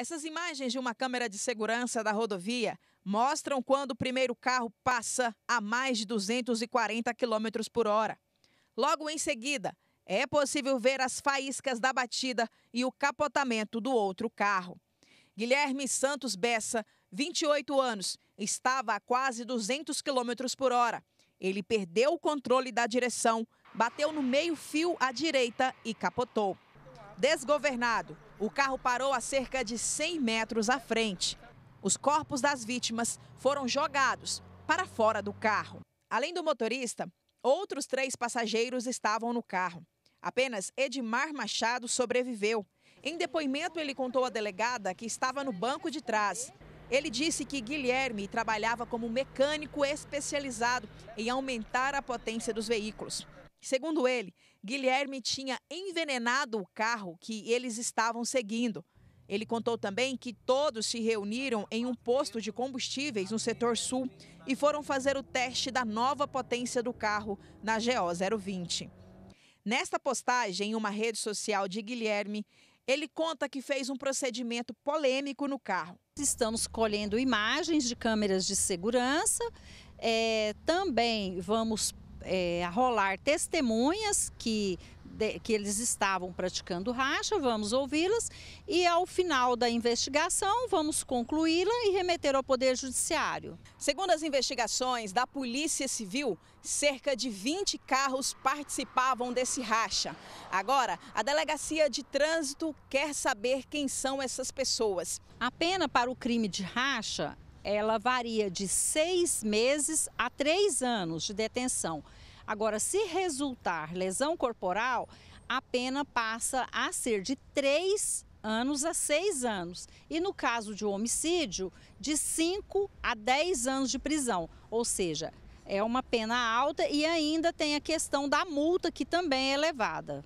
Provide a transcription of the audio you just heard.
Essas imagens de uma câmera de segurança da rodovia mostram quando o primeiro carro passa a mais de 240 km por hora. Logo em seguida, é possível ver as faíscas da batida e o capotamento do outro carro. Guilherme Santos Bessa, 28 anos, estava a quase 200 km por hora. Ele perdeu o controle da direção, bateu no meio-fio à direita e capotou desgovernado. O carro parou a cerca de 100 metros à frente. Os corpos das vítimas foram jogados para fora do carro. Além do motorista, outros três passageiros estavam no carro. Apenas Edmar Machado sobreviveu. Em depoimento, ele contou à delegada que estava no banco de trás. Ele disse que Guilherme trabalhava como mecânico especializado em aumentar a potência dos veículos. Segundo ele, Guilherme tinha envenenado o carro que eles estavam seguindo. Ele contou também que todos se reuniram em um posto de combustíveis no setor sul e foram fazer o teste da nova potência do carro na GO 020. Nesta postagem em uma rede social de Guilherme, ele conta que fez um procedimento polêmico no carro. Estamos colhendo imagens de câmeras de segurança. É, também vamos é, rolar testemunhas que de, que eles estavam praticando racha, vamos ouvi-las e ao final da investigação vamos concluí-la e remeter ao Poder Judiciário. Segundo as investigações da Polícia Civil, cerca de 20 carros participavam desse racha. Agora, a Delegacia de Trânsito quer saber quem são essas pessoas. A pena para o crime de racha, ela varia de seis meses a três anos de detenção. Agora, se resultar lesão corporal, a pena passa a ser de três anos a seis anos. E no caso de homicídio, de 5 a 10 anos de prisão. Ou seja, é uma pena alta e ainda tem a questão da multa, que também é elevada.